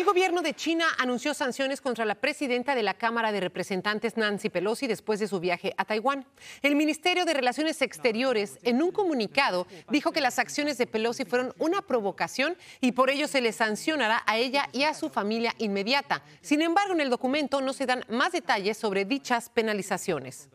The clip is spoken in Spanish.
El gobierno de China anunció sanciones contra la presidenta de la Cámara de Representantes, Nancy Pelosi, después de su viaje a Taiwán. El Ministerio de Relaciones Exteriores, en un comunicado, dijo que las acciones de Pelosi fueron una provocación y por ello se le sancionará a ella y a su familia inmediata. Sin embargo, en el documento no se dan más detalles sobre dichas penalizaciones.